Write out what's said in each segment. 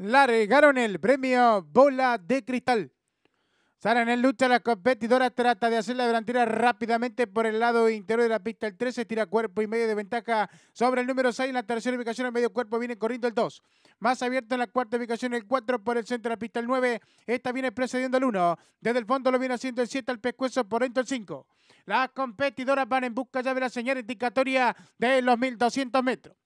largaron el premio Bola de Cristal. Sara en el lucha, la competidora trata de hacer la delantera rápidamente por el lado interior de la pista. El 13 tira cuerpo y medio de ventaja sobre el número 6. En la tercera ubicación, el medio cuerpo viene corriendo el 2. Más abierto en la cuarta ubicación, el 4 por el centro de la pista. El 9, esta viene precediendo el 1. Desde el fondo lo viene haciendo el 7 al pescuezo, por dentro el 5. Las competidoras van en busca ya de la señal indicatoria de los 1200 metros.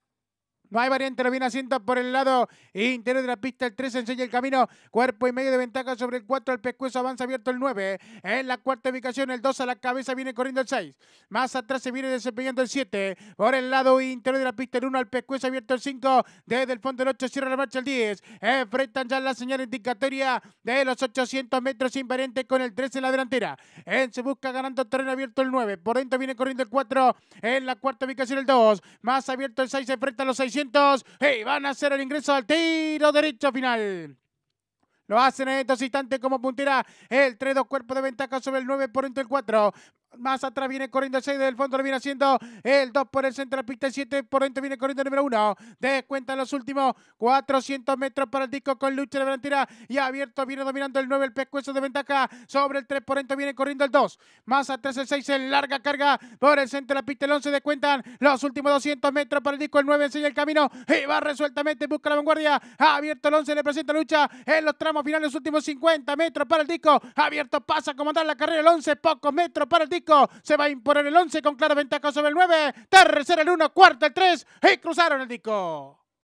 No hay variante, lo viene haciendo por el lado interior de la pista. El 3 enseña el camino. Cuerpo y medio de ventaja sobre el 4. El pescuezo avanza abierto el 9. En la cuarta ubicación, el 2 a la cabeza viene corriendo el 6. Más atrás se viene desempeñando el 7. Por el lado interior de la pista, el 1 al pescuezo abierto el 5. Desde el fondo el 8 cierra la marcha el 10. Enfrentan ya la señal indicatoria de los 800 metros sin variante con el 3 en la delantera. En se busca ganando terreno abierto el 9. Por dentro viene corriendo el 4. En la cuarta ubicación, el 2. Más abierto el 6. Se enfrenta a los 6 y van a hacer el ingreso al tiro derecho final. Lo hacen en estos instantes como puntera el 3-2 cuerpo de ventaja sobre el 9 por entre el 4. Más atrás viene corriendo el 6 del fondo, lo viene haciendo el 2 por el centro de la pista, el 7 por dentro viene corriendo el número 1. Descuenta los últimos 400 metros para el disco con lucha de delantera y abierto viene dominando el 9, el pescuezo de ventaja sobre el 3 por dentro viene corriendo el 2. Más atrás el 6 en larga carga por el centro de la pista, el 11 descuentan los últimos 200 metros para el disco, el 9 enseña el camino y va resueltamente, busca la vanguardia. Abierto el 11, le presenta lucha en los tramos finales, los últimos 50 metros para el disco. Abierto pasa a comandar la carrera el 11, pocos metros para el disco. Se va a imponer el 11 con clara ventaja sobre el 9. Tercero el 1, cuarto el 3. Y cruzaron el disco.